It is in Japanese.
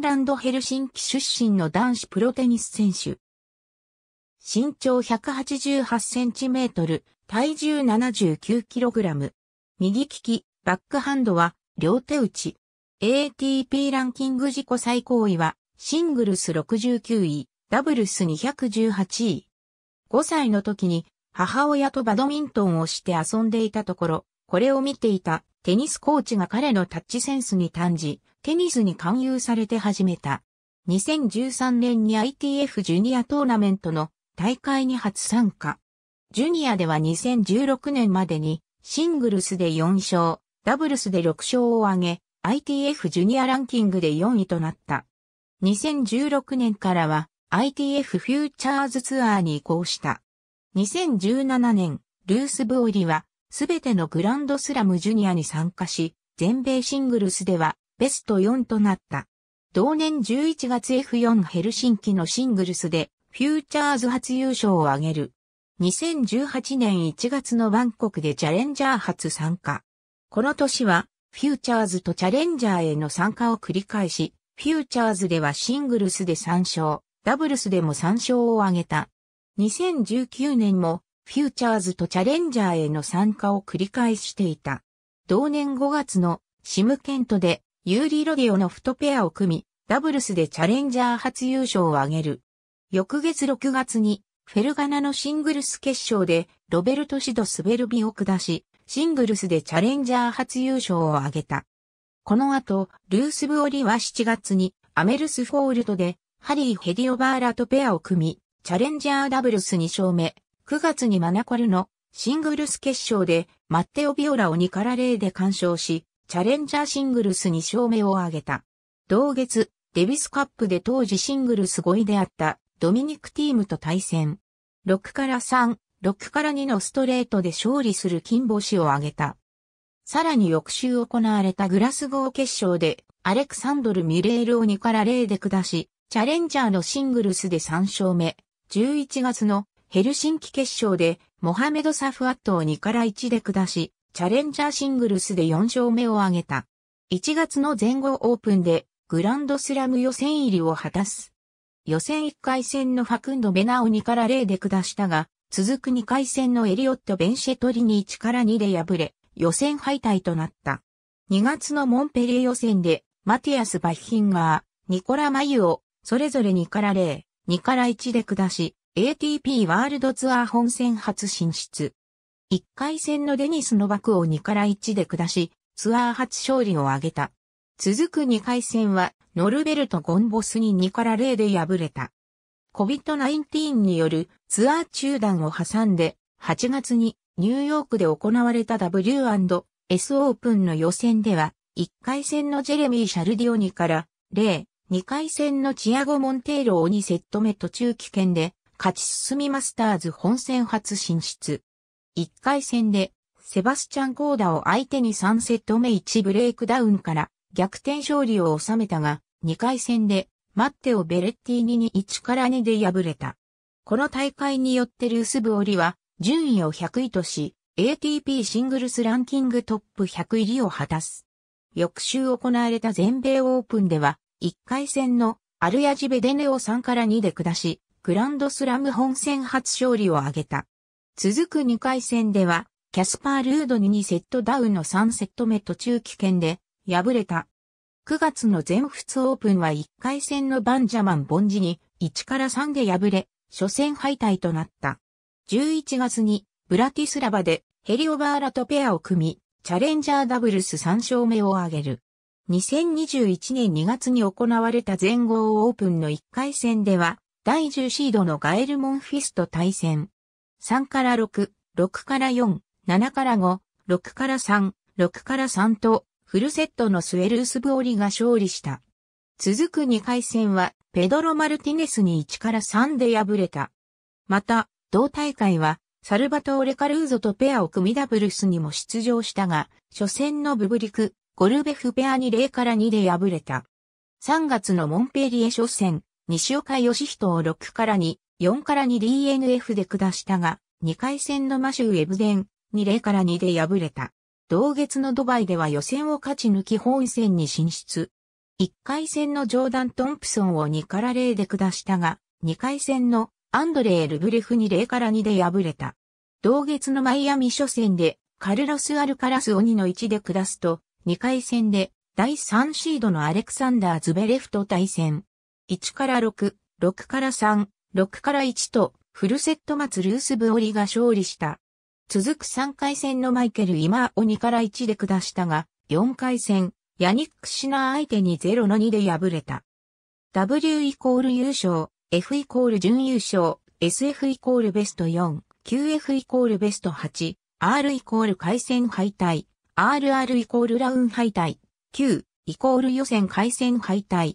ンランド・ヘルシンキ出身の男子プロテニス選手。身長188センチメートル、体重79キログラム。右利き、バックハンドは両手打ち。ATP ランキング自己最高位はシングルス69位、ダブルス218位。5歳の時に母親とバドミントンをして遊んでいたところ、これを見ていたテニスコーチが彼のタッチセンスに誕じ、テニスに勧誘されて始めた。2013年に ITF ジュニアトーナメントの大会に初参加。ジュニアでは2016年までにシングルスで4勝、ダブルスで6勝を挙げ、ITF ジュニアランキングで4位となった。2016年からは ITF フューチャーズツアーに移行した。2017年、ルース・ボーリはすべてのグランドスラムジュニアに参加し、全米シングルスではベスト4となった。同年11月 F4 ヘルシンキのシングルスでフューチャーズ初優勝を挙げる。2018年1月のバンコクでチャレンジャー初参加。この年はフューチャーズとチャレンジャーへの参加を繰り返し、フューチャーズではシングルスで3勝、ダブルスでも3勝を挙げた。2019年もフューチャーズとチャレンジャーへの参加を繰り返していた。同年5月のシムケントでユーリ・ロディオのフトペアを組み、ダブルスでチャレンジャー初優勝を挙げる。翌月6月にフェルガナのシングルス決勝でロベルト・シド・スベルビを下し、シングルスでチャレンジャー初優勝を挙げた。この後、ルースブオリは7月にアメルスフォールドでハリー・ヘディオバーラとペアを組み、チャレンジャーダブルス2勝目、9月にマナコルのシングルス決勝でマッテオ・ビオラを2から0で干渉し、チャレンジャーシングルス2勝目を挙げた。同月、デビスカップで当時シングルス5位であったドミニクティームと対戦。6から3、6から2のストレートで勝利する金星を挙げた。さらに翌週行われたグラスゴー決勝で、アレクサンドル・ミレールを2から0で下し、チャレンジャーのシングルスで3勝目。11月のヘルシンキ決勝でモハメド・サフアットを2から1で下し、チャレンジャーシングルスで4勝目を挙げた。1月の全豪オープンでグランドスラム予選入りを果たす。予選1回戦のファクンド・ベナを2から0で下したが、続く2回戦のエリオット・ベンシェトリに1から2で敗れ、予選敗退となった。2月のモンペリエ予選で、マティアス・バッヒンガー、ニコラ・マユを、それぞれ2から0、2から1で下し、ATP ワールドツアー本戦初進出。1回戦のデニス・ノバクを2から1で下し、ツアー初勝利を挙げた。続く2回戦は、ノルベルト・ゴンボスに2から0で敗れた。COVID-19 によるツアー中断を挟んで、8月にニューヨークで行われた W&S オープンの予選では、1回戦のジェレミー・シャルディオニから0、2回戦のチアゴ・モンテーロを2セット目途中棄権で、勝ち進みマスターズ本戦初進出。1回戦で、セバスチャン・コーダを相手に3セット目1ブレイクダウンから逆転勝利を収めたが、2回戦で、マッテオ・ベレッティにに1から2で敗れた。この大会によってルースブオリは、順位を100位とし、ATP シングルスランキングトップ100入りを果たす。翌週行われた全米オープンでは、1回戦のアルヤジベデネを3から2で下し、グランドスラム本戦初勝利を挙げた。続く2回戦では、キャスパー・ルードに2セットダウンの3セット目途中棄権で敗れた。9月の全仏オープンは1回戦のバンジャマン・ボンジに1から3で敗れ、初戦敗退となった。11月にブラティスラバでヘリオバーラとペアを組み、チャレンジャーダブルス3勝目を挙げる。2021年2月に行われた全豪オープンの1回戦では、第10シードのガエル・モンフィスと対戦。3から6、6から4、7から5、6から3、6から3と、フルセットのスウェルースブオリが勝利した。続く2回戦は、ペドロ・マルティネスに1から3で敗れた。また、同大会は、サルバトーレ・カルーゾとペアを組みダブルスにも出場したが、初戦のブブリク、ゴルベフペアに0から2で敗れた。3月のモンペリエ初戦、西岡義人を6から2、4から 2DNF で下したが、2回戦のマシュー・エブデン、2 0から2で敗れた。同月のドバイでは予選を勝ち抜き本戦に進出。1回戦のジョーダン・トンプソンを2から0で下したが、2回戦のアンドレー・ルブレフに0から2で敗れた。同月のマイアミ初戦でカルロス・アルカラスを2の1で下すと、2回戦で第3シードのアレクサンダー・ズベレフと対戦。1から6、6から3、6から1と、フルセット末ルースブオリが勝利した。続く3回戦のマイケル・今鬼を2から1で下したが、4回戦、ヤニック・シナー相手に0の2で敗れた。W イコール優勝、F イコール準優勝、SF イコールベスト4、QF イコールベスト8、R イコール回戦敗退、RR イコールラウン敗退、Q イコール予選回戦敗退、